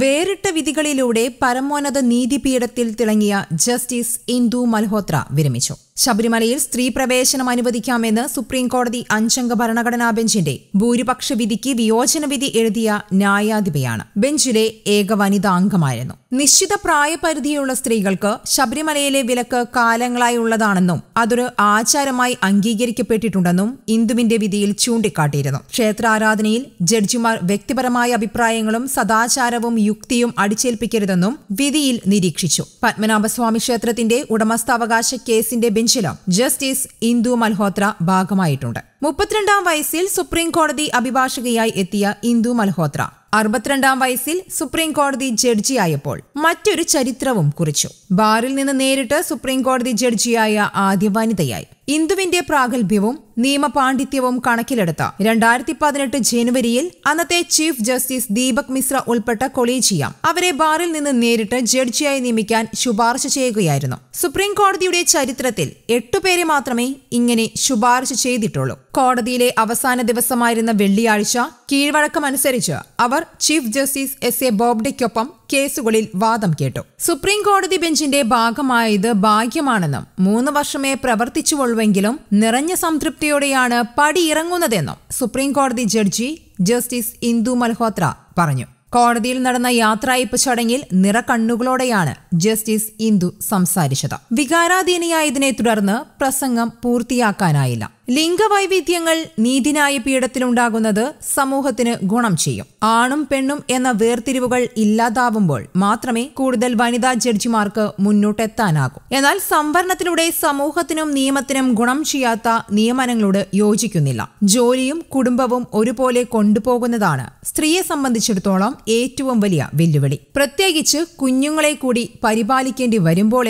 വേറിട്ട വിധികളിലൂടെ പരമോന്നത നീതിപീഠത്തിൽ തിളങ്ങിയ ജസ്റ്റിസ് ഇന്ദു മൽഹോത്ര വിരമിച്ചു ശബരിമലയിൽ സ്ത്രീ പ്രവേശനം അനുവദിക്കാമെന്ന് സുപ്രീംകോടതി അഞ്ചംഗ ഭരണഘടനാ ബെഞ്ചിന്റെ ഭൂരിപക്ഷ വിധിക്ക് വിയോജന വിധി എഴുതിയ ന്യായാധിപയാണ് ബെഞ്ചിലെ ഏക വനിതാ അംഗമായിരുന്നു നിശ്ചിത പ്രായപരിധിയുള്ള സ്ത്രീകൾക്ക് ശബരിമലയിലെ വിലക്ക് കാലങ്ങളായി ഉള്ളതാണെന്നും അതൊരു ആചാരമായി അംഗീകരിക്കപ്പെട്ടിട്ടുണ്ടെന്നും ഇന്ദുവിന്റെ വിധിയിൽ ചൂണ്ടിക്കാട്ടിയിരുന്നു ക്ഷേത്രാരാധനയിൽ ജഡ്ജിമാർ വ്യക്തിപരമായ അഭിപ്രായങ്ങളും സദാചാരവും യുക്തിയും അടിച്ചേൽപ്പിക്കരുതെന്നും വിധിയിൽ നിരീക്ഷിച്ചു പത്മനാഭസ്വാമി ക്ഷേത്രത്തിന്റെ ഉടമസ്ഥാവകാശ കേസിന്റെ ബെഞ്ച് ബെഞ്ചിലും ജസ്റ്റിസ് ഇന്ദു മൽഹോത്ര ഭാഗമായിട്ടുണ്ട് മുപ്പത്തിരണ്ടാം വയസ്സിൽ സുപ്രീം കോടതി അഭിഭാഷകയായി എത്തിയ ഇന്ദു മൽഹോത്ര അറുപത്തിരണ്ടാം വയസ്സിൽ സുപ്രീം കോടതി ജഡ്ജിയായപ്പോൾ മറ്റൊരു ചരിത്രവും കുറിച്ചു ബാറിൽ നിന്ന് നേരിട്ട് സുപ്രീം കോടതി ജഡ്ജിയായ ആദ്യ വനിതയായി ഇന്ദുവിന്റെ പ്രാഗൽഭ്യവും നിയമപാണ്ഡിത്യവും കണക്കിലെടുത്ത രണ്ടായിരത്തി പതിനെട്ട് ജനുവരിയിൽ അന്നത്തെ ചീഫ് ജസ്റ്റിസ് ദീപക് മിശ്ര ഉൾപ്പെട്ട കൊളീജിയം അവരെ ബാറിൽ നിന്ന് നേരിട്ട് ജഡ്ജിയായി നിയമിക്കാൻ ശുപാർശ ചെയ്യുകയായിരുന്നു സുപ്രീം കോടതിയുടെ ചരിത്രത്തിൽ എട്ടുപേരെ മാത്രമേ ഇങ്ങനെ ശുപാർശ ചെയ്തിട്ടുള്ളൂ കോടതിയിലെ അവസാന ദിവസമായിരുന്ന വെള്ളിയാഴ്ച കീഴ്വഴക്കമനുസരിച്ച് അവർ ചീഫ് ജസ്റ്റിസ് എസ് എ ബോബ്ഡയ്ക്കൊപ്പം കേസുകളിൽ വാദം കേട്ടു സുപ്രീം കോടതി ബെഞ്ചിന്റെ ഭാഗമായത് ഭാഗ്യമാണെന്നും മൂന്ന് വർഷമേ പ്രവർത്തിച്ചുള്ളൂവെങ്കിലും നിറഞ്ഞ സംതൃപ്തിയോടെയാണ് പടിയിറങ്ങുന്നതെന്നും സുപ്രീം കോടതി ജഡ്ജി ജസ്റ്റിസ് ഇന്ദു മൽഹോത്ര പറഞ്ഞു കോടതിയിൽ നടന്ന യാത്രായപ്പ് ചടങ്ങിൽ നിറകണ്ണുകളോടെയാണ് ജസ്റ്റിസ് ഇന്ദു സംസാരിച്ചത് വികാരാധീനയായതിനെ തുടർന്ന് പ്രസംഗം പൂർത്തിയാക്കാനായില്ല ലിംഗവൈവിധ്യങ്ങൾ നീതിനായ പീഠത്തിലുണ്ടാകുന്നത് സമൂഹത്തിന് ഗുണം ചെയ്യും ആണും പെണ്ണും എന്ന വേർതിരിവുകൾ ഇല്ലാതാവുമ്പോൾ മാത്രമേ കൂടുതൽ വനിതാ ജഡ്ജിമാർക്ക് മുന്നോട്ടെത്താനാകൂ എന്നാൽ സംവരണത്തിലൂടെ സമൂഹത്തിനും നിയമത്തിനും ഗുണം ചെയ്യാത്ത നിയമനങ്ങളോട് യോജിക്കുന്നില്ല ജോലിയും കുടുംബവും ഒരുപോലെ കൊണ്ടുപോകുന്നതാണ് സ്ത്രീയെ സംബന്ധിച്ചിടത്തോളം ഏറ്റവും വലിയ വെല്ലുവിളി പ്രത്യേകിച്ച് കുഞ്ഞുങ്ങളെ കൂടി പരിപാലിക്കേണ്ടി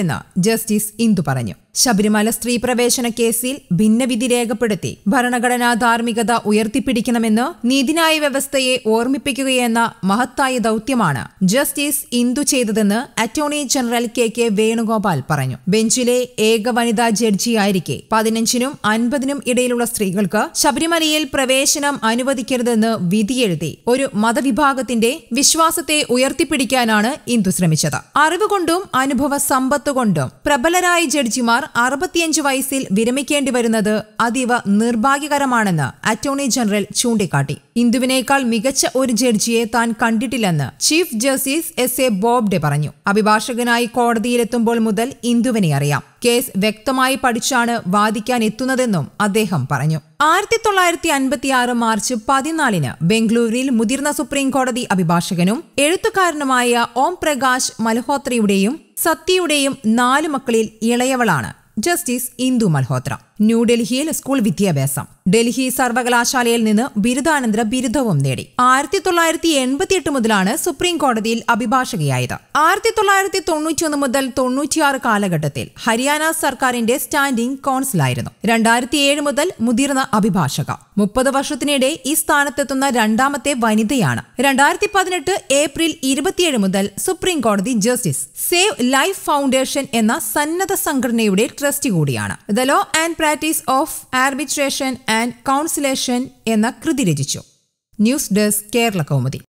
എന്ന് ജസ്റ്റിസ് ഇന്ദു പറഞ്ഞു ശബരിമല സ്ത്രീ പ്രവേശന കേസിൽ ഭിന്നവിധി രേഖപ്പെടുത്തി ഭരണഘടനാ ധാർമ്മികത ഉയർത്തിപ്പിടിക്കണമെന്ന് നീതിന്യായ വ്യവസ്ഥയെ ഓർമ്മിപ്പിക്കുകയെന്ന മഹത്തായ ദൌത്യമാണ് ജസ്റ്റിസ് ഇന്ദു ചെയ്തതെന്ന് attorney general K K Venugopal പറഞ്ഞു ബെഞ്ചിലെ ഏക വനിതാ ജഡ്ജിയായിരിക്കെ പതിനഞ്ചിനും അൻപതിനും ഇടയിലുള്ള സ്ത്രീകൾക്ക് ശബരിമലയിൽ പ്രവേശനം അനുവദിക്കരുതെന്ന് വിധിയെഴുതി ഒരു മതവിഭാഗത്തിന്റെ വിശ്വാസത്തെ ഉയർത്തിപ്പിടിക്കാനാണ് ഇന്ദു ശ്രമിച്ചത് അറിവുകൊണ്ടും അനുഭവ സമ്പത്തുകൊണ്ടും പ്രബലരായ ജഡ്ജിമാർ അറുപത്തിയഞ്ച് വയസ്സിൽ വിരമിക്കേണ്ടി വരുന്നത് അതീവ നിർഭാഗ്യകരമാണെന്ന് അറ്റോർണി ജനറൽ ചൂണ്ടിക്കാട്ടി ഇന്ദുവിനേക്കാൾ മികച്ച ഒരു ജഡ്ജിയെ താൻ കണ്ടിട്ടില്ലെന്ന് chief justice S A Bobde പറഞ്ഞു അഭിഭാഷകനായി കോടതിയിലെത്തുമ്പോൾ മുതൽ ഇന്ദുവിനെ അറിയാം കേസ് വ്യക്തമായി പഠിച്ചാണ് വാദിക്കാൻ എത്തുന്നതെന്നും അദ്ദേഹം പറഞ്ഞു ആയിരത്തി തൊള്ളായിരത്തി അൻപത്തിയാറ് മാർച്ച് പതിനാലിന് ബംഗളൂരിൽ മുതിർന്ന സുപ്രീം കോടതി അഭിഭാഷകനും എഴുത്തുകാരനുമായ ഓം പ്രകാശ് മൽഹോത്രയുടെയും സത്യയുടെയും നാലു മക്കളിൽ ഇളയവളാണ് ജസ്റ്റിസ് ഇന്ദു മൽഹോത്ര ന്യൂഡൽഹിയിൽ സ്കൂൾ വിദ്യാഭ്യാസം ഡൽഹി സർവകലാശാലയിൽ നിന്ന് ബിരുദാനന്തര ബിരുദവും നേടി ആയിരത്തി തൊള്ളായിരത്തി എട്ട് മുതലാണ് സുപ്രീം കോടതിയിൽ അഭിഭാഷകയായത് ആയിരത്തി തൊള്ളായിരത്തി തൊണ്ണൂറ്റിയൊന്ന് മുതൽ തൊണ്ണൂറ്റിയാറ് കാലഘട്ടത്തിൽ ഹരിയാന സർക്കാരിന്റെ സ്റ്റാൻഡിംഗ് കോൺസിലായിരുന്നു രണ്ടായിരത്തി ഏഴ് മുതൽ മുതിർന്ന അഭിഭാഷക മുപ്പത് വർഷത്തിനിടെ ഈ സ്ഥാനത്തെത്തുന്ന രണ്ടാമത്തെ വനിതയാണ് രണ്ടായിരത്തി പതിനെട്ട് ഏപ്രിൽ ഇരുപത്തിയേഴ് മുതൽ സുപ്രീം കോടതി ജസ്റ്റിസ് സേവ് ലൈഫ് ഫൗണ്ടേഷൻ എന്ന സന്നദ്ധ സംഘടനയുടെ ട്രസ്റ്റി കൂടിയാണ് the law and practice of arbitration and and conciliation എന്ന കൃതി രചിച്ചു ന്യൂസ് ഡെസ്ക് കേരള കൗമുദി